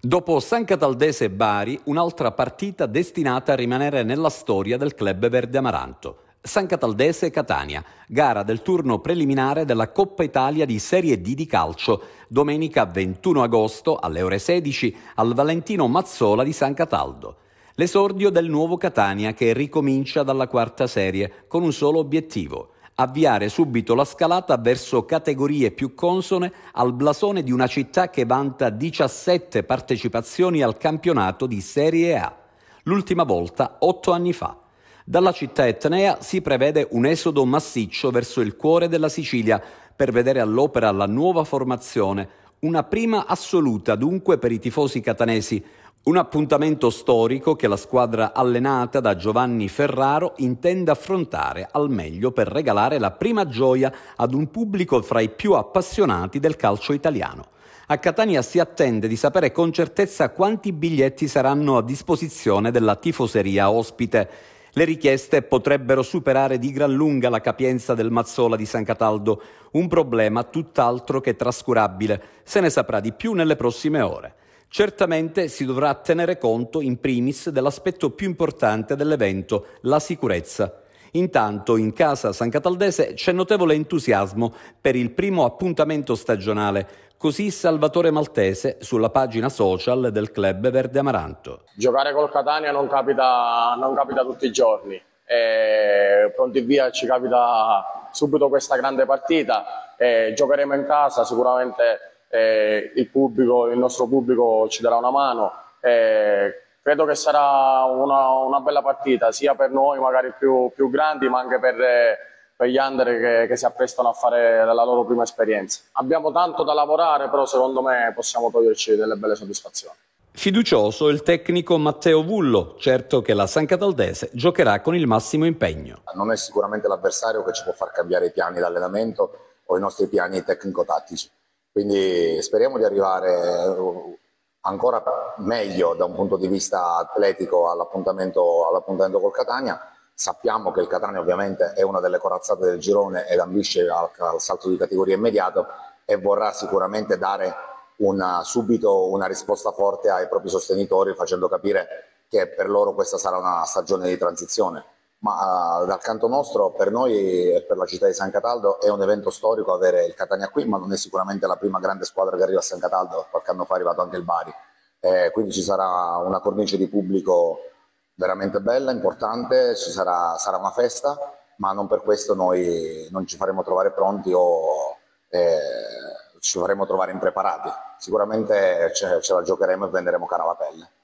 Dopo San Cataldese e Bari, un'altra partita destinata a rimanere nella storia del club verde amaranto. San Cataldese Catania, gara del turno preliminare della Coppa Italia di Serie D di calcio, domenica 21 agosto alle ore 16 al Valentino Mazzola di San Cataldo. L'esordio del nuovo Catania che ricomincia dalla quarta serie con un solo obiettivo – avviare subito la scalata verso categorie più consone al blasone di una città che vanta 17 partecipazioni al campionato di Serie A, l'ultima volta 8 anni fa. Dalla città etnea si prevede un esodo massiccio verso il cuore della Sicilia per vedere all'opera la nuova formazione, una prima assoluta dunque per i tifosi catanesi, un appuntamento storico che la squadra allenata da Giovanni Ferraro intende affrontare al meglio per regalare la prima gioia ad un pubblico fra i più appassionati del calcio italiano. A Catania si attende di sapere con certezza quanti biglietti saranno a disposizione della tifoseria ospite. Le richieste potrebbero superare di gran lunga la capienza del Mazzola di San Cataldo, un problema tutt'altro che trascurabile. Se ne saprà di più nelle prossime ore. Certamente si dovrà tenere conto in primis dell'aspetto più importante dell'evento, la sicurezza. Intanto in casa San Cataldese c'è notevole entusiasmo per il primo appuntamento stagionale, Così Salvatore Maltese sulla pagina social del club Verde Amaranto. Giocare col Catania non capita, non capita tutti i giorni. Eh, e pronti via ci capita subito questa grande partita. E eh, giocheremo in casa, sicuramente eh, il, pubblico, il nostro pubblico ci darà una mano. E eh, credo che sarà una, una, bella partita, sia per noi magari più, più grandi, ma anche per, per gli under che, che, si apprestano a fare la loro prima esperienza. Abbiamo tanto da lavorare, però secondo me possiamo toglierci delle belle soddisfazioni. Fiducioso il tecnico Matteo Vullo, certo che la San Cataldese giocherà con il massimo impegno. Non è sicuramente l'avversario che ci può far cambiare i piani d'allenamento o i nostri piani tecnico-tattici, quindi speriamo di arrivare ancora meglio da un punto di vista atletico all'appuntamento all col Catania. Sappiamo che il Catania ovviamente è una delle corazzate del girone ed ambisce al, al salto di categoria immediato e vorrà sicuramente dare una, subito una risposta forte ai propri sostenitori facendo capire che per loro questa sarà una stagione di transizione ma uh, dal canto nostro, per noi e per la città di San Cataldo, è un evento storico avere il Catania qui, ma non è sicuramente la prima grande squadra che arriva a San Cataldo, qualche anno fa è arrivato anche il Bari. Eh, quindi ci sarà una cornice di pubblico veramente bella, importante, sarà, sarà, una festa, ma non per questo noi non ci faremo trovare pronti o eh, ci faremo trovare impreparati. Sicuramente ce, ce la giocheremo e venderemo cara la pelle.